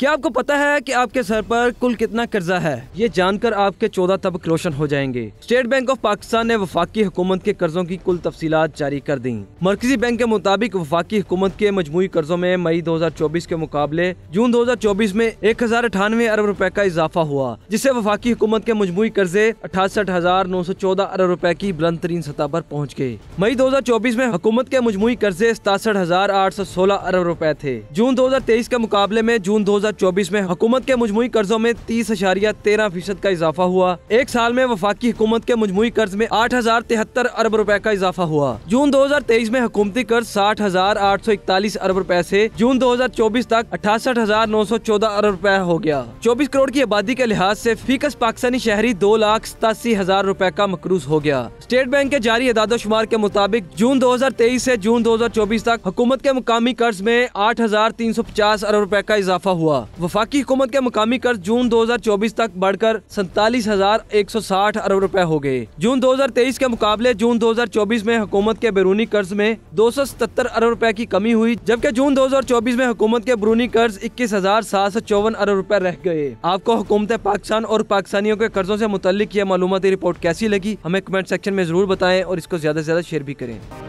क्या आपको पता है कि आपके सर पर कुल कितना कर्जा है ये जानकर आपके चौदह तबक रोशन हो जाएंगे स्टेट बैंक ऑफ पाकिस्तान ने वफाकी हुकूमत के कर्जों की कुल तफसीत जारी कर दी मरकजी बैंक के मुताबिक वफाकी हुकूमत के मजमू कर्जों में मई 2024 के मुकाबले जून 2024 में एक हजार अठानवे अरब रूपए का इजाफा हुआ जिससे वफाकी हुकूमत के मजमू कर्जे अठासठ हजार नौ सौ चौदह अरब रूपए की बुलंद तरीन सतह आरोप पहुँच गए मई दो हजार चौबीस में हुकूमत के मजमू कर्जे सतासठ हजार आठ सौ सोलह अरब रूपए थे जून दो हजार तेईस के मुकाबले में जून दो हजार 2024 में हुकूमत के मजमू कर्जों में तीस अशारिया तेरह फीसद का इजाफा हुआ एक साल में वफाकी हुकूमत के मजमू कर्ज में आठ हजार तिहत्तर अरब रुपए का इजाफा हुआ जून 2023 में हुकूमती कर्ज साठ हजार आठ सौ इकतालीस अरब रुपए से जून 2024 तक अठासठ हजार नौ सौ चौदह अरब रुपए हो गया चौबीस करोड़ की आबादी के लिहाज से फीकस पाकिस्तानी शहरी दो लाख सतासी हजार रुपए का मकरूज हो गया स्टेट बैंक के जारी शुमार के मुताबिक जून 2023 से जून 2024 तक हुकूमत के मुकामी कर्ज में आठ हजार तीन सौ पचास अरब रुपए का इजाफा हुआ हुआ वफाकी हुकूमत के मुकामी कर्ज जून 2024 तक बढ़कर सैतालीस हजार एक सौ साठ अरब रुपए हो गए जून 2023 के मुकाबले जून 2024 में हुकूमत के बैरूनी कर्ज में दो सौ सतर अरब रुपए की कमी हुई जबकि जून 2024 में हुकूमत के बैरूनी कर्ज इक्कीस हजार सात सौ चौवन अरब रुपए रह गए आपको हुकूमत पाकिस्तान और पाकिस्तानियों के कर्जों ऐसी मुतल यह मालूमती रिपोर्ट कैसी लगी हमें कमेंट सेक्शन में जरूर बताएं और इसको ज्यादा ऐसी ज्यादा शेयर भी करें